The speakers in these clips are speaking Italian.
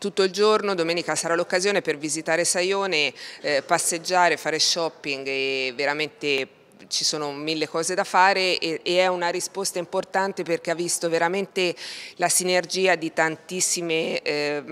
Tutto il giorno, domenica sarà l'occasione per visitare Saione, eh, passeggiare, fare shopping e veramente ci sono mille cose da fare e, e, è una risposta importante perché ha visto veramente la sinergia di tantissimi eh,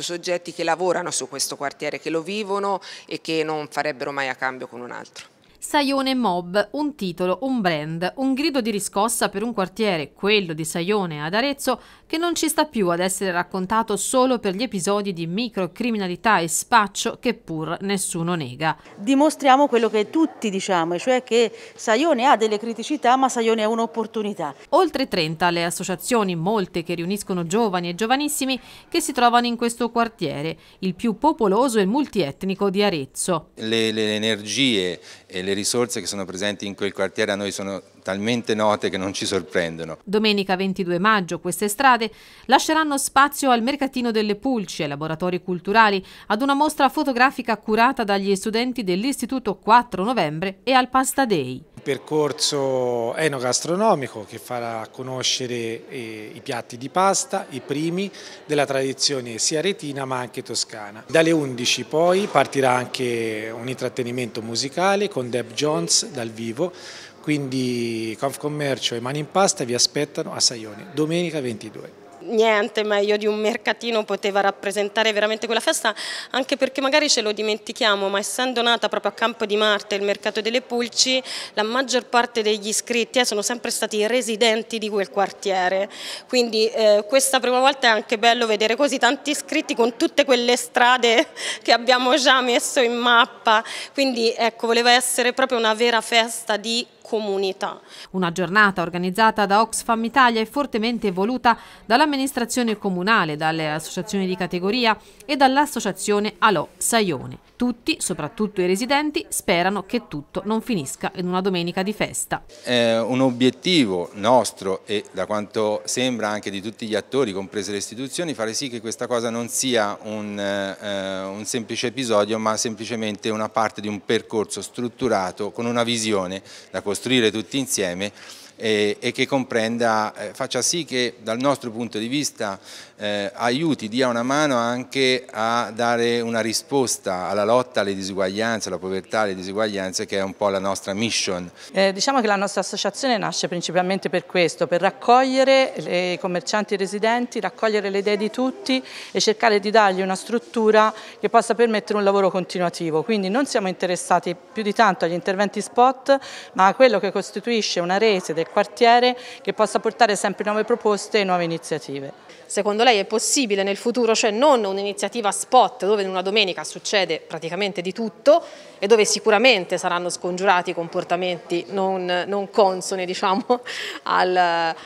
soggetti che lavorano su questo quartiere, che lo vivono e che non farebbero mai a cambio con un altro. Saione Mob, un titolo, un brand, un grido di riscossa per un quartiere, quello di Saione ad Arezzo, che non ci sta più ad essere raccontato solo per gli episodi di microcriminalità e spaccio che pur nessuno nega. Dimostriamo quello che tutti diciamo, cioè che Saione ha delle criticità ma Saione è un'opportunità. Oltre 30 le associazioni, molte che riuniscono giovani e giovanissimi, che si trovano in questo quartiere, il più popoloso e multietnico di Arezzo. Le, le energie e le risorse che sono presenti in quel quartiere a noi sono talmente note che non ci sorprendono. Domenica 22 maggio queste strade lasceranno spazio al mercatino delle pulci, ai laboratori culturali, ad una mostra fotografica curata dagli studenti dell'Istituto 4 novembre e al Pasta Day percorso enogastronomico che farà conoscere eh, i piatti di pasta, i primi della tradizione sia retina ma anche toscana. Dalle 11 poi partirà anche un intrattenimento musicale con Deb Jones dal vivo, quindi Confcommercio e Mani in Pasta vi aspettano a Saione domenica 22 niente meglio di un mercatino poteva rappresentare veramente quella festa, anche perché magari ce lo dimentichiamo, ma essendo nata proprio a Campo di Marte il mercato delle pulci, la maggior parte degli iscritti eh, sono sempre stati residenti di quel quartiere, quindi eh, questa prima volta è anche bello vedere così tanti iscritti con tutte quelle strade che abbiamo già messo in mappa, quindi ecco, voleva essere proprio una vera festa di comunità. Una giornata organizzata da Oxfam Italia e fortemente voluta dall'amministrazione dall'amministrazione comunale, dalle associazioni di categoria e dall'associazione Alò Saione. Tutti, soprattutto i residenti, sperano che tutto non finisca in una domenica di festa. È un obiettivo nostro e da quanto sembra anche di tutti gli attori, comprese le istituzioni, fare sì che questa cosa non sia un, eh, un semplice episodio ma semplicemente una parte di un percorso strutturato con una visione da costruire tutti insieme e, che comprenda, eh, faccia sì che dal nostro punto di vista eh, aiuti, dia una mano anche a dare una risposta alla lotta alle disuguaglianze, alla povertà, alle disuguaglianze che è un po' la nostra mission. Eh, diciamo che la nostra associazione nasce principalmente per questo, per raccogliere i commercianti residenti, raccogliere le idee di tutti e cercare di dargli una struttura che possa permettere un lavoro continuativo. Quindi non siamo interessati più di tanto agli interventi spot, ma a quello che costituisce una rete del quartiere che possa portare sempre nuove proposte e nuove iniziative. Secondo lei è possibile nel futuro, cioè non un'iniziativa spot dove in una domenica succede praticamente di tutto e dove sicuramente saranno scongiurati comportamenti non, non consone diciamo, al,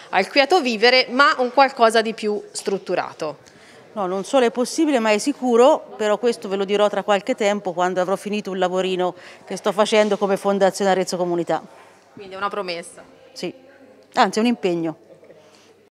al quieto vivere, ma un qualcosa di più strutturato? No, non solo è possibile ma è sicuro, però questo ve lo dirò tra qualche tempo quando avrò finito un lavorino che sto facendo come Fondazione Arezzo Comunità. Quindi è una promessa. Sì, anzi un impegno.